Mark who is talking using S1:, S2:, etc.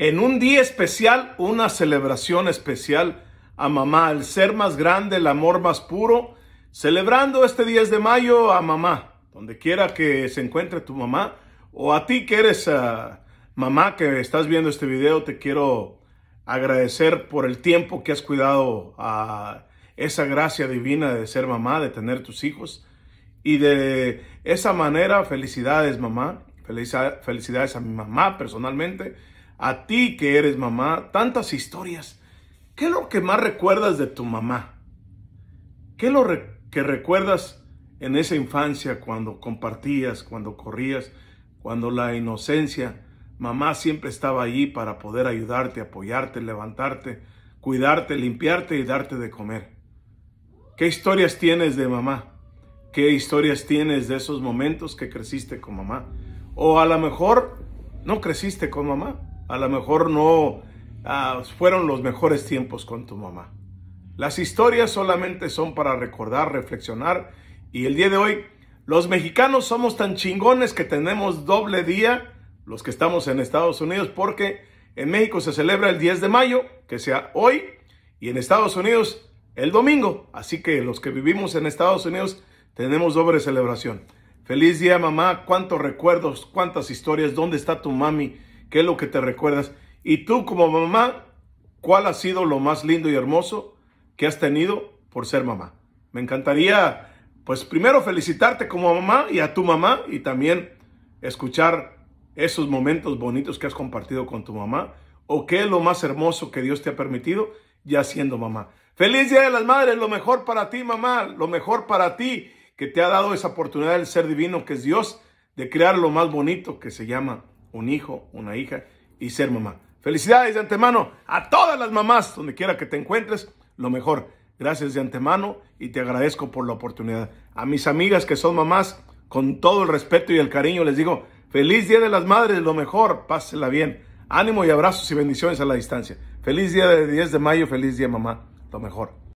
S1: en un día especial, una celebración especial a mamá, el ser más grande, el amor más puro, celebrando este 10 de mayo a mamá, donde quiera que se encuentre tu mamá, o a ti que eres ah, mamá que estás viendo este video, te quiero agradecer por el tiempo que has cuidado a esa gracia divina de ser mamá, de tener tus hijos. Y de esa manera, felicidades mamá, felicidades a mi mamá personalmente a ti que eres mamá, tantas historias. ¿Qué es lo que más recuerdas de tu mamá? ¿Qué es lo que recuerdas en esa infancia cuando compartías, cuando corrías, cuando la inocencia? Mamá siempre estaba allí para poder ayudarte, apoyarte, levantarte, cuidarte, limpiarte y darte de comer. ¿Qué historias tienes de mamá? ¿Qué historias tienes de esos momentos que creciste con mamá? O a lo mejor no creciste con mamá, a lo mejor no ah, fueron los mejores tiempos con tu mamá. Las historias solamente son para recordar, reflexionar y el día de hoy los mexicanos somos tan chingones que tenemos doble día los que estamos en Estados Unidos porque en México se celebra el 10 de mayo, que sea hoy, y en Estados Unidos el domingo. Así que los que vivimos en Estados Unidos tenemos doble celebración. Feliz día mamá, cuántos recuerdos, cuántas historias, dónde está tu mami, qué es lo que te recuerdas. Y tú como mamá, ¿cuál ha sido lo más lindo y hermoso que has tenido por ser mamá? Me encantaría, pues primero felicitarte como mamá y a tu mamá y también escuchar esos momentos bonitos que has compartido con tu mamá o qué es lo más hermoso que Dios te ha permitido ya siendo mamá. Feliz Día de las Madres, lo mejor para ti mamá, lo mejor para ti que te ha dado esa oportunidad del ser divino que es Dios de crear lo más bonito que se llama un hijo, una hija y ser mamá. Felicidades de antemano a todas las mamás, donde quiera que te encuentres, lo mejor. Gracias de antemano y te agradezco por la oportunidad. A mis amigas que son mamás, con todo el respeto y el cariño les digo, feliz Día de las Madres, lo mejor, pásela bien. Ánimo y abrazos y bendiciones a la distancia. Feliz día de 10 de mayo, feliz día mamá, lo mejor.